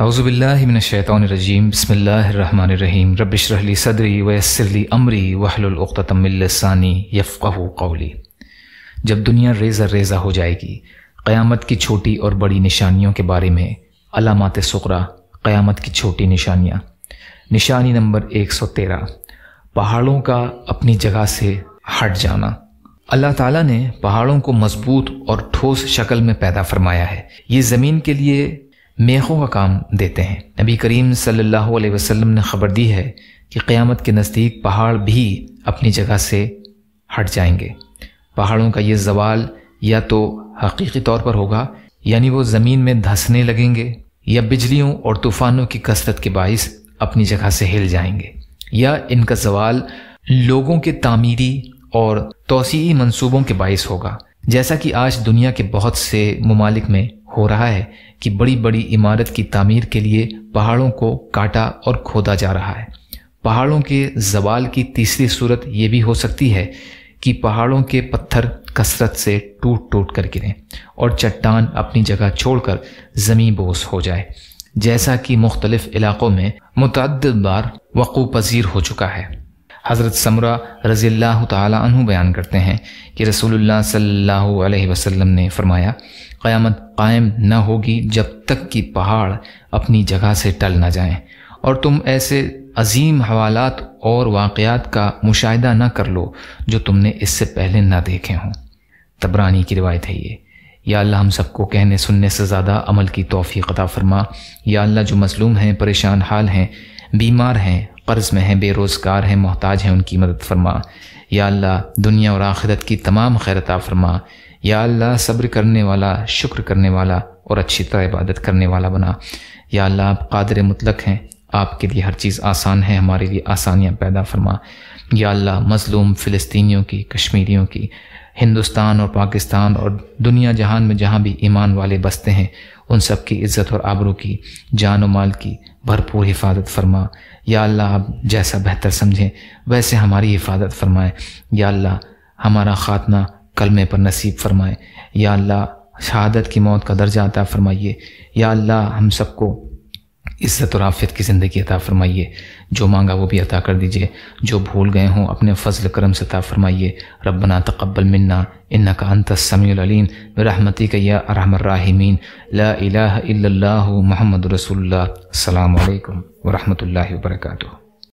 अज़बिल्लिमिनशैतरजीम बसमीम रबिशरली सदरी वसरली अमरी वहलतमिलसानी यफ़क़ कौली जब दुनिया रेज़ा रेज़ा हो जाएगी क़यामत की छोटी और बड़ी निशानियों के बारे में अलामत सुकरा क़यामत की छोटी निशानियाँ निशानी नंबर एक सौ तेरह पहाड़ों का अपनी जगह से हट जाना अल्लाह ताला ने पहाड़ों को मजबूत और ठोस शक्ल में पैदा फरमाया है ये ज़मीन के लिए मेखों का काम देते हैं नबी करीम सल्लल्लाहु अलैहि वसल्लम ने ख़बर दी है कि क़यामत के नज़दीक पहाड़ भी अपनी जगह से हट जाएंगे पहाड़ों का ये जवाल या तो हकीकी तौर पर होगा यानी वो ज़मीन में धंसने लगेंगे या बिजलियों और तूफ़ानों की कसरत के बायस अपनी जगह से हिल जाएंगे या इनका जवाल लोगों के तामीरी और तोसी मनसूबों के बायस होगा जैसा कि आज दुनिया के बहुत से ममालिक में हो रहा है कि बड़ी बड़ी इमारत की तामीर के लिए पहाड़ों को काटा और खोदा जा रहा है पहाड़ों के जवाल की तीसरी सूरत यह भी हो सकती है कि पहाड़ों के पत्थर कसरत से टूट टूट कर गिरें और चट्टान अपनी जगह छोड़कर जमीन बोस हो जाए जैसा कि मुख्तलिफ इलाक़ों में मुतद बार वक़ू पजीर हो चुका है हज़रत समरा रज़ी अल्लाह बयान करते हैं कि रसूलुल्लाह सल्लल्लाहु अलैहि वसल्लम ने फरमाया क़यामत कायम न होगी जब तक कि पहाड़ अपनी जगह से टल ना जाएं और तुम ऐसे अजीम हवालात और वाक़ात का मुशाहिदा न कर लो जो तुमने इससे पहले ना देखे हों तबरानी की रिवायत है ये या अल्लाह हम सबको कहने सुनने से ज़्यादा अमल की तोफ़ी अता फरमा या अल्लाह जो मज़लूम हैं परेशान हाल हैं बीमार हैं कर्ज में हैं बेरोज़गार हैं मोहताज हैं उनकी मदद फरमा या अल्लाह दुनिया और आखिरत की तमाम खैरता फरमा या अल्लाह सब्र करने वाला शुक्र करने वाला और अच्छी तरह इबादत करने वाला बना या अल्लाह आप कादर मुतलक हैं आपके लिए हर चीज़ आसान है हमारे लिए आसानियाँ पैदा फरमा या अल्लाह मज़लूम फ़िलिस्तीनियों की कश्मीरियों की हिंदुस्तान और पाकिस्तान और दुनिया जहान में जहाँ भी ईमान वाले बसते हैं उन सब की इज़्ज़त और आबरू की जान माल की भरपूर हिफाजत फरमा या अल्लाह आप जैसा बेहतर समझें वैसे हमारी हिफाजत फरमाएँ या अल्लाह हमारा खात्मा कलमे पर नसीब फरमाएँ या अल्लाह शहादत की मौत का दर्जा अता फरमाइए या अल्लाह हम सबको इज़्ज़त और आफियत की ज़िंदगी अता फ़रमाइए जो मांगा वो भी अता कर दीजिए जो भूल गए हों अपने फ़जल करम से अता फ़रमाइए रबना तकबल मन्ना इन्ना का अंत समीम बरहमती का ला महमद इल्लल्लाहु मोहम्मद रसूलुल्लाह अलैकुम